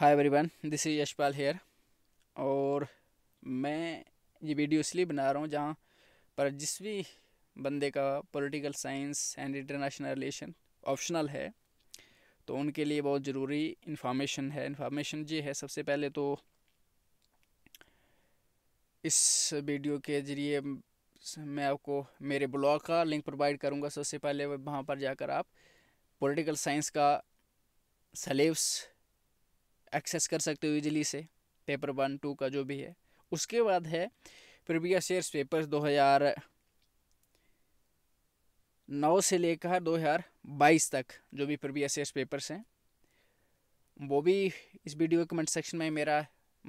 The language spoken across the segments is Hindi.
hi everyone this is Yashpal here और मैं ये वीडियो इसलिए बना रहा हूँ जहाँ पर जिस भी बंदे का political science and international relation optional है तो उनके लिए बहुत ज़रूरी इन्फॉर्मेशन है इन्फॉर्मेशन ये है सबसे पहले तो इस वीडियो के ज़रिए मैं आपको मेरे ब्लॉग का लिंक प्रोवाइड करूँगा सबसे पहले वहाँ पर जाकर आप पॉलिटिकल साइंस का सलेब्स एक्सेस कर सकते हो इजीली से पेपर वन टू का जो भी है उसके बाद है प्रीवियस ईयर पेपर्स दो हज़ार नौ से लेकर दो हज़ार बाईस तक जो भी प्रीवियस ईयर पेपर्स हैं वो भी इस वीडियो कमेंट सेक्शन में मेरा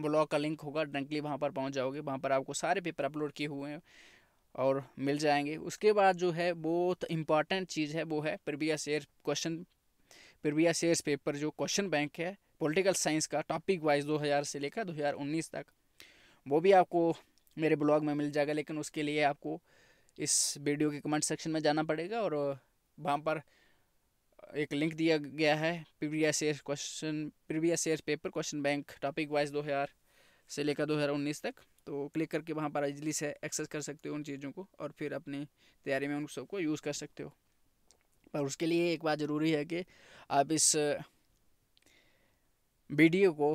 ब्लॉग का लिंक होगा डंकली वहाँ पर पहुँच जाओगे वहाँ पर आपको सारे पेपर अपलोड किए हुए हैं और मिल जाएंगे उसके बाद जो है बहुत इम्पॉर्टेंट चीज़ है वो है previous year question previous year paper जो क्वेश्चन बैंक है पॉलिटिकल साइंस का टॉपिक वाइज 2000 से लेकर 2019 तक वो भी आपको मेरे ब्लॉग में मिल जाएगा लेकिन उसके लिए आपको इस वीडियो के कमेंट सेक्शन में जाना पड़ेगा और वहाँ पर एक लिंक दिया गया है previous year question previous year paper question bank topic wise 2000 से लेकर 2019 तक तो क्लिक करके वहाँ पर इजली से एक्सेस कर सकते हो उन चीज़ों को और फिर अपनी तैयारी में उन सबको यूज़ कर सकते हो पर उसके लिए एक बात ज़रूरी है कि आप इस वीडियो को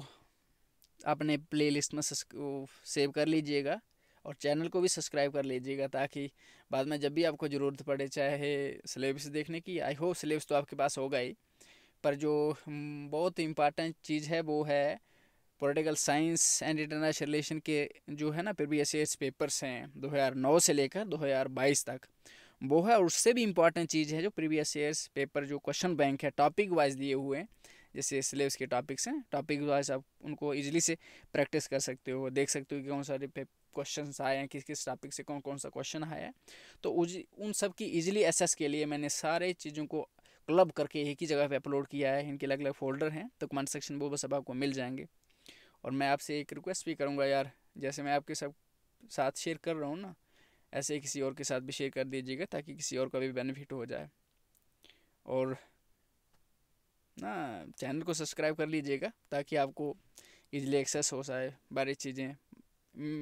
अपने प्लेलिस्ट में सेव कर लीजिएगा और चैनल को भी सब्सक्राइब कर लीजिएगा ताकि बाद में जब भी आपको ज़रूरत पड़े चाहे सिलेबस देखने की आई होप सिलेबस तो आपके पास होगा ही पर जो हम्म, बहुत इम्पॉर्टेंट चीज़ है वो है political science and international relation के जो है ना प्रीवियस पेपर्स हैं 2009 से लेकर 2022 तक वो है उससे भी इम्पॉर्टेंट चीज़ है जो प्रीवियस ईयर्स पेपर जो क्वेश्चन बैंक है टॉपिक वाइज दिए हुए हैं जैसे सिलेबस के टॉपिक्स हैं टॉपिक वाइज आप उनको ईजिली से प्रैक्टिस कर सकते हो देख सकते हो कि कौन सारे क्वेश्चन आए हैं किस किस टॉपिक से कौन कौन सा क्वेश्चन आया है तो उन सब की ईजिली एसेस के लिए मैंने सारे चीज़ों को क्लब करके एक ही जगह पे अपलोड किया है इनके अलग अलग फोल्डर हैं तो कमेंट सेक्शन वो बस अब आपको मिल जाएंगे और मैं आपसे एक रिक्वेस्ट भी करूँगा यार जैसे मैं आपके सब साथ शेयर कर रहा हूँ ना ऐसे किसी और के साथ भी शेयर कर दीजिएगा ताकि किसी और का भी बेनिफिट हो जाए और ना चैनल को सब्सक्राइब कर लीजिएगा ताकि आपको इजीली एक्सेस हो जाए बारी चीज़ें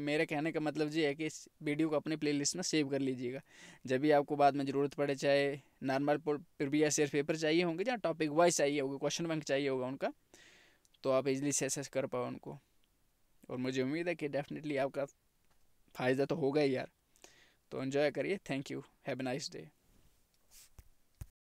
मेरे कहने का मतलब ये है कि इस वीडियो को अपने प्लेलिस्ट में सेव कर लीजिएगा जब भी आपको बाद में ज़रूरत पड़े चाहे नॉर्मल प्रीवियस ईयर पेपर चाहिए होंगे या टॉपिक वाइज चाहिए होगा क्वेश्चन बैंक चाहिए होगा उनका तो आप इजली से एक्सेस कर पाओ उनको और मुझे उम्मीद है कि डेफिनेटली आपका फ़ायदा तो होगा ही यार तो इन्जॉय करिए thank you have nice day